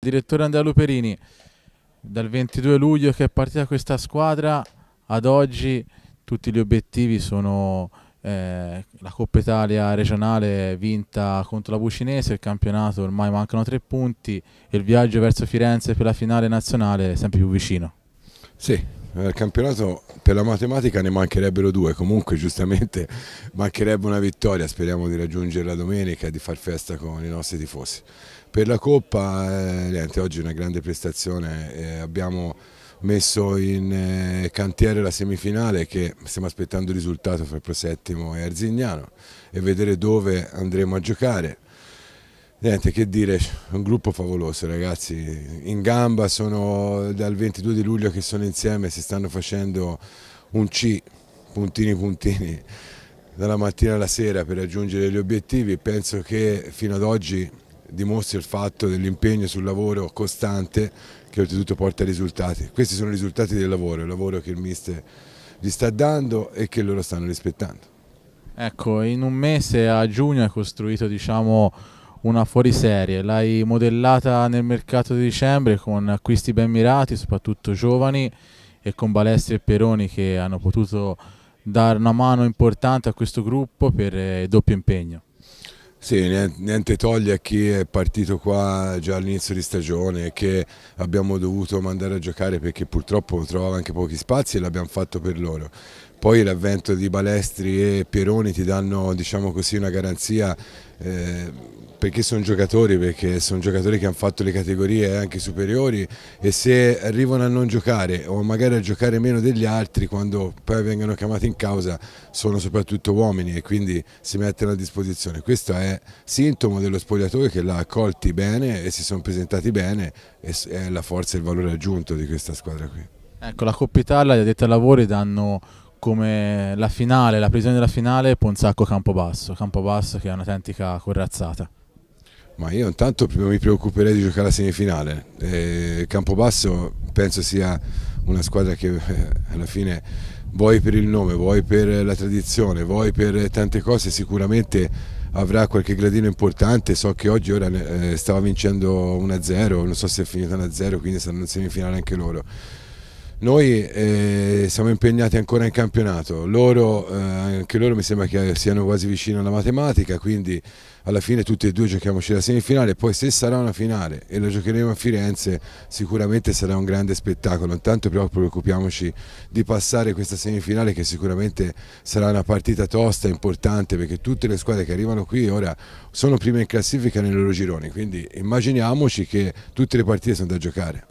Direttore Andrea Luperini, dal 22 luglio che è partita questa squadra ad oggi tutti gli obiettivi sono eh, la Coppa Italia regionale vinta contro la Bucinese, il campionato ormai mancano tre punti e il viaggio verso Firenze per la finale nazionale è sempre più vicino. Sì, al campionato per la matematica ne mancherebbero due, comunque giustamente mancherebbe una vittoria, speriamo di raggiungerla domenica e di far festa con i nostri tifosi. Per la Coppa, eh, niente, oggi è una grande prestazione, eh, abbiamo messo in eh, cantiere la semifinale che stiamo aspettando il risultato fra Prosettimo e Arzignano e vedere dove andremo a giocare Niente, che dire, un gruppo favoloso ragazzi, in gamba sono dal 22 di luglio che sono insieme, si stanno facendo un C, puntini puntini, dalla mattina alla sera per raggiungere gli obiettivi. Penso che fino ad oggi dimostri il fatto dell'impegno sul lavoro costante che oltretutto porta ai risultati. Questi sono i risultati del lavoro, il lavoro che il mister gli sta dando e che loro stanno rispettando. Ecco, in un mese a giugno è costruito diciamo una fuoriserie, l'hai modellata nel mercato di dicembre con acquisti ben mirati, soprattutto giovani e con Balestri e Peroni che hanno potuto dare una mano importante a questo gruppo per eh, doppio impegno. Sì, niente toglie a chi è partito qua già all'inizio di stagione e che abbiamo dovuto mandare a giocare perché purtroppo trovava anche pochi spazi e l'abbiamo fatto per loro poi l'avvento di Balestri e Pieroni ti danno diciamo così, una garanzia eh, perché sono giocatori, perché sono giocatori che hanno fatto le categorie anche superiori e se arrivano a non giocare o magari a giocare meno degli altri quando poi vengono chiamati in causa sono soprattutto uomini e quindi si mettono a disposizione. Questo è sintomo dello spogliatore che l'ha accolti bene e si sono presentati bene e è la forza e il valore aggiunto di questa squadra qui. Ecco, la Coppa Italia, gli addetti ai lavori danno come la finale, la prigione della finale Ponzacco Campobasso, Campobasso che è un'autentica corazzata. Ma io intanto mi preoccuperei di giocare la semifinale. Eh, Campobasso penso sia una squadra che eh, alla fine vuoi per il nome, vuoi per la tradizione, vuoi per tante cose sicuramente avrà qualche gradino importante. So che oggi ora eh, stava vincendo 1-0, non so se è finita 1-0, quindi saranno in semifinale anche loro. Noi eh, siamo impegnati ancora in campionato, loro, eh, anche loro mi sembra che siano quasi vicini alla matematica, quindi alla fine tutti e due giochiamoci la semifinale, poi se sarà una finale e la giocheremo a Firenze sicuramente sarà un grande spettacolo, intanto però preoccupiamoci di passare questa semifinale che sicuramente sarà una partita tosta, importante, perché tutte le squadre che arrivano qui ora sono prime in classifica nei loro gironi, quindi immaginiamoci che tutte le partite sono da giocare.